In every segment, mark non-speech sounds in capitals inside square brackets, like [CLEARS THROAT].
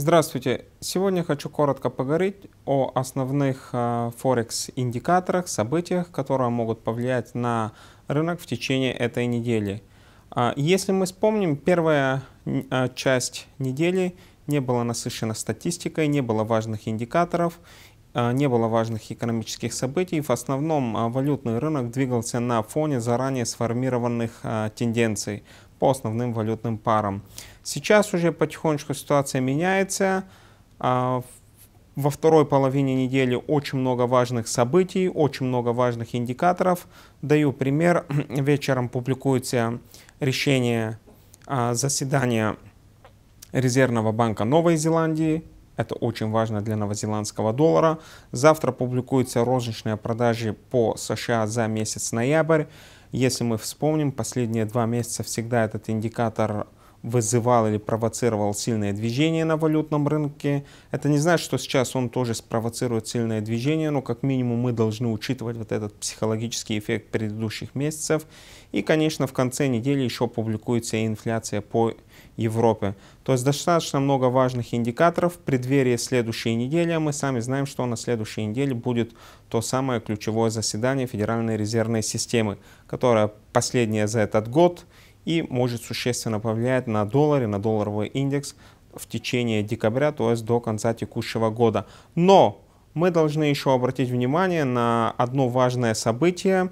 Здравствуйте! Сегодня хочу коротко поговорить о основных э, форекс-индикаторах, событиях, которые могут повлиять на рынок в течение этой недели. А, если мы вспомним, первая а, часть недели не была насыщена статистикой, не было важных индикаторов, а, не было важных экономических событий. В основном валютный рынок двигался на фоне заранее сформированных тенденций по основным валютным парам. Сейчас уже потихонечку ситуация меняется. А, во второй половине недели очень много важных событий, очень много важных индикаторов. Даю пример. [CLEARS THROAT] Вечером публикуется решение а, заседания Резервного банка Новой Зеландии. Это очень важно для новозеландского доллара. Завтра публикуются розничные продажи по США за месяц ноябрь. Если мы вспомним, последние два месяца всегда этот индикатор вызывал или провоцировал сильное движение на валютном рынке. Это не значит, что сейчас он тоже спровоцирует сильное движение, но как минимум мы должны учитывать вот этот психологический эффект предыдущих месяцев. И, конечно, в конце недели еще публикуется инфляция по Европе. То есть достаточно много важных индикаторов в преддверии следующей недели, а мы сами знаем, что на следующей неделе будет то самое ключевое заседание Федеральной резервной системы, которое последнее за этот год – и может существенно повлиять на доллары, на долларовый индекс в течение декабря, то есть до конца текущего года. Но мы должны еще обратить внимание на одно важное событие,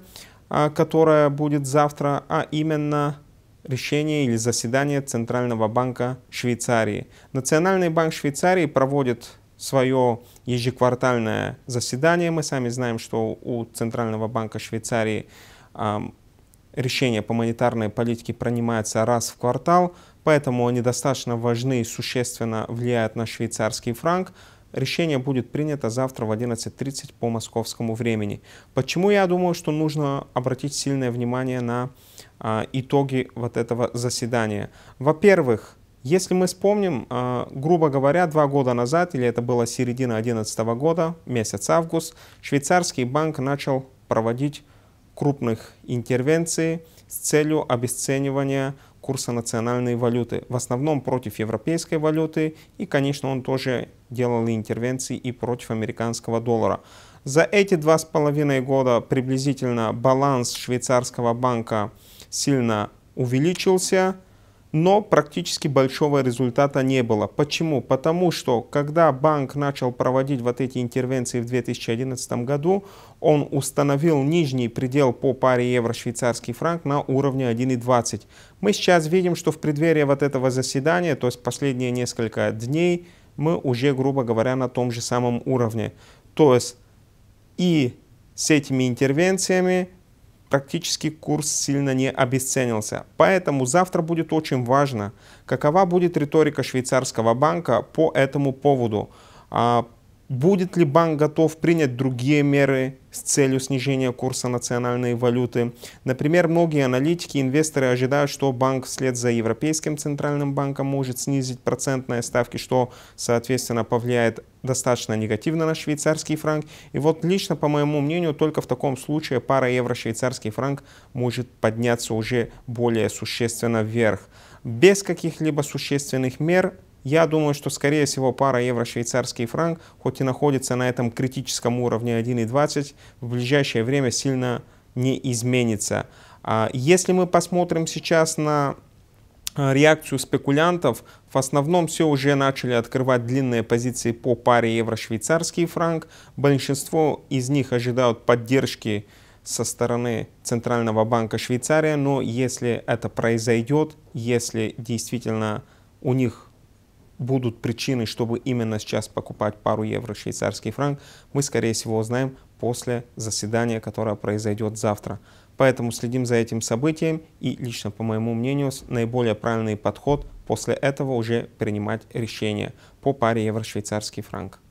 а, которое будет завтра, а именно решение или заседание Центрального банка Швейцарии. Национальный банк Швейцарии проводит свое ежеквартальное заседание. Мы сами знаем, что у Центрального банка Швейцарии Решения по монетарной политике принимаются раз в квартал, поэтому они достаточно важны и существенно влияют на швейцарский франк. Решение будет принято завтра в 11.30 по московскому времени. Почему я думаю, что нужно обратить сильное внимание на а, итоги вот этого заседания? Во-первых, если мы вспомним, а, грубо говоря, два года назад, или это была середина 2011 года, месяц август, швейцарский банк начал проводить крупных интервенций с целью обесценивания курса национальной валюты, в основном против европейской валюты, и, конечно, он тоже делал интервенции и против американского доллара. За эти два с половиной года приблизительно баланс швейцарского банка сильно увеличился, но практически большого результата не было. Почему? Потому что когда банк начал проводить вот эти интервенции в 2011 году, он установил нижний предел по паре евро-швейцарский франк на уровне 1,20. Мы сейчас видим, что в преддверии вот этого заседания, то есть последние несколько дней, мы уже, грубо говоря, на том же самом уровне. То есть и с этими интервенциями практически курс сильно не обесценился. Поэтому завтра будет очень важно, какова будет риторика швейцарского банка по этому поводу. А, Будет ли банк готов принять другие меры с целью снижения курса национальной валюты? Например, многие аналитики и инвесторы ожидают, что банк вслед за Европейским центральным банком может снизить процентные ставки, что, соответственно, повлияет достаточно негативно на швейцарский франк. И вот лично, по моему мнению, только в таком случае пара евро-швейцарский франк может подняться уже более существенно вверх. Без каких-либо существенных мер я думаю, что, скорее всего, пара евро-швейцарский франк, хоть и находится на этом критическом уровне 1,20, в ближайшее время сильно не изменится. А если мы посмотрим сейчас на а, реакцию спекулянтов, в основном все уже начали открывать длинные позиции по паре евро-швейцарский франк. Большинство из них ожидают поддержки со стороны Центрального банка Швейцарии, но если это произойдет, если действительно у них будут причины, чтобы именно сейчас покупать пару евро швейцарский франк, мы, скорее всего, узнаем после заседания, которое произойдет завтра. Поэтому следим за этим событием и лично, по моему мнению, наиболее правильный подход после этого уже принимать решение по паре евро-швейцарский франк.